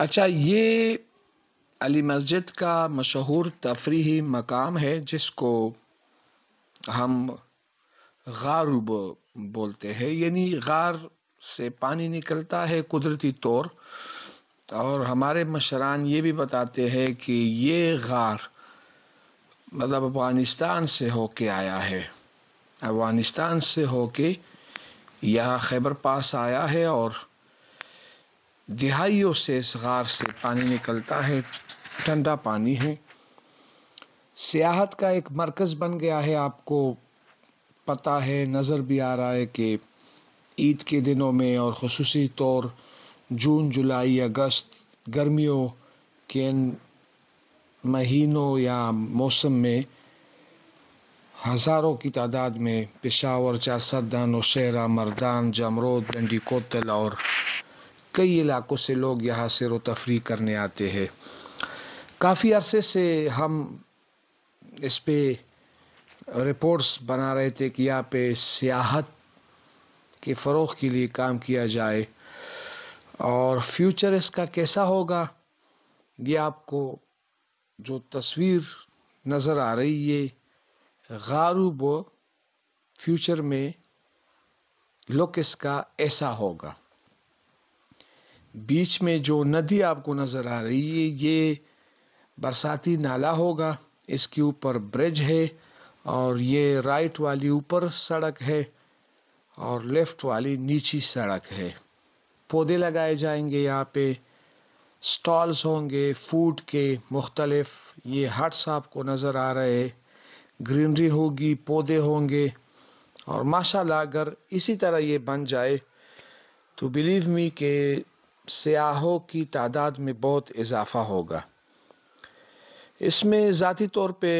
अच्छा ये अली मस्जिद का मशहूर तफरी मकाम है जिसको हम गारूब बोलते हैं यानी गार से पानी निकलता है कुदरती तौर और हमारे मशरान ये भी बताते हैं कि ये गार मतलब अफ़गानिस्तान से होके आया है अफ़गानिस्तान से होके यह खैबर पास आया है और दिहाइयों से इस गार से पानी निकलता है ठंडा पानी है सियाहत का एक मरकज़ बन गया है आपको पता है नज़र भी आ रहा है कि ईद के दिनों में और खसूस तौर जून जुलाई अगस्त गर्मियों के महीनों या मौसम में हज़ारों की तादाद में पेशावर और शहरा मरदान जमरोद डंडी कोतल और कई इलाकों से लोग यहाँ सैर तफरी करने आते हैं काफ़ी अरसे से हम इस पर रिपोर्ट्स बना रहे थे कि यहाँ पे सियाहत के फ़रोग के लिए काम किया जाए और फ्यूचर इसका कैसा होगा ये आपको जो तस्वीर नज़र आ रही है गारूब फ्यूचर में लुक इसका ऐसा होगा बीच में जो नदी आपको नज़र आ रही है ये बरसाती नाला होगा इसके ऊपर ब्रिज है और ये राइट वाली ऊपर सड़क है और लेफ़्ट वाली नीची सड़क है पौधे लगाए जाएंगे यहाँ पे स्टॉल्स होंगे फूड के मुख्तलफ ये हट्स आपको नज़र आ रहे ग्रीनरी होगी पौधे होंगे और माशाल्लाह अगर इसी तरह ये बन जाए तो बिलीव मी के सयाहों की तादाद में बहुत इजाफा होगा इसमें ज़ाती तौर पे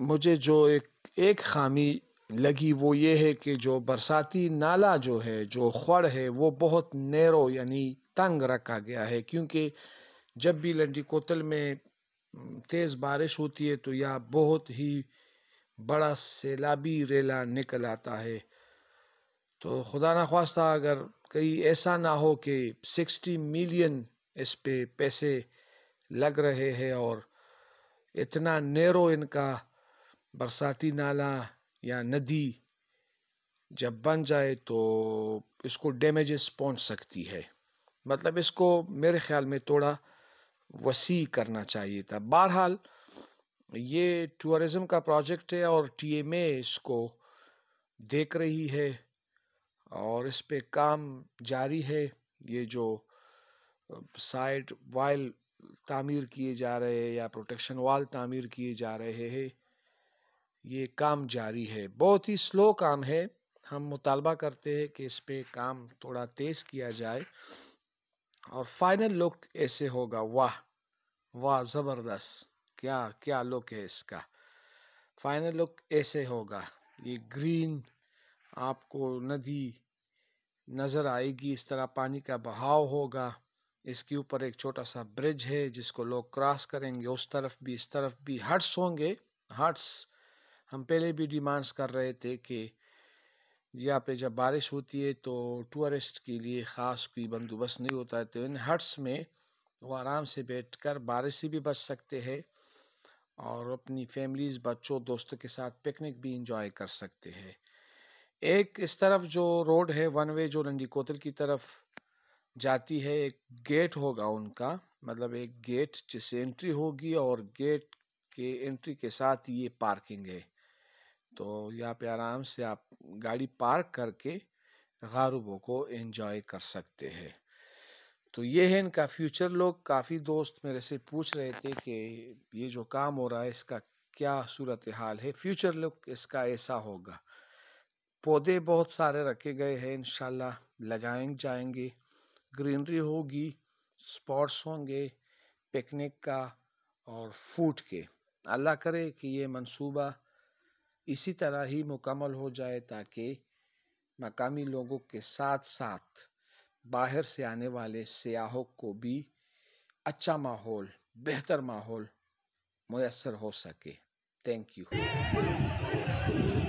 मुझे जो एक एक खामी लगी वो ये है कि जो बरसाती नाला जो है जो खड़ है वो बहुत नैरो यानी तंग रखा गया है क्योंकि जब भी लंडी कोतल में तेज़ बारिश होती है तो यह बहुत ही बड़ा सैलाबी रेला निकल आता है तो खुदा ना खास्ता अगर कहीं ऐसा ना हो कि सिक्सटी मिलियन इस पे पैसे लग रहे हैं और इतना नेरो इनका बरसाती नाला या नदी जब बन जाए तो इसको डैमेजेस पहुंच सकती है मतलब इसको मेरे ख्याल में थोड़ा वसी करना चाहिए था बहरहाल ये टूरिज़म का प्रोजेक्ट है और टीएमए इसको देख रही है और इस पे काम जारी है ये जो साइट वाइल तामीर किए जा रहे हैं या प्रोटेक्शन वाल तामीर किए जा रहे हैं ये काम जारी है बहुत ही स्लो काम है हम मुतालबा करते हैं कि इस पे काम थोड़ा तेज़ किया जाए और फाइनल लुक ऐसे होगा वाह वाह ज़बरदस्त क्या क्या लुक है इसका फाइनल लुक ऐसे होगा ये ग्रीन आपको नदी नज़र आएगी इस तरह पानी का बहाव होगा इसके ऊपर एक छोटा सा ब्रिज है जिसको लोग क्रॉस करेंगे उस तरफ भी इस तरफ भी हट्स होंगे हट्स हम पहले भी डिमांड्स कर रहे थे कि यहाँ पे जब बारिश होती है तो टूरिस्ट के लिए ख़ास कोई बंदोबस्त नहीं होता है तो इन हट्स में वो आराम से बैठकर बारिश से भी बच सकते हैं और अपनी फैमिलीज़ बच्चों दोस्तों के साथ पिकनिक भी इंजॉय कर सकते हैं एक इस तरफ जो रोड है वन वे जो कोतल की तरफ जाती है एक गेट होगा उनका मतलब एक गेट जिससे एंट्री होगी और गेट के एंट्री के साथ ये पार्किंग है तो यहाँ पे आराम से आप गाड़ी पार्क करके गारूबों को एंजॉय कर सकते हैं तो ये है इनका फ्यूचर लोग काफ़ी दोस्त मेरे से पूछ रहे थे कि ये जो काम हो रहा है इसका क्या सूरत हाल है फ्यूचर लुक इसका ऐसा होगा पौधे बहुत सारे रखे गए हैं इनशाला लगाए जाएंगे ग्रीनरी होगी स्पॉट्स होंगे पिकनिक का और फूड के अल्लाह करे कि ये मंसूबा इसी तरह ही मुकम्मल हो जाए ताकि मकामी लोगों के साथ साथ बाहर से आने वाले सयाहों को भी अच्छा माहौल बेहतर माहौल मैसर हो सके थैंक यू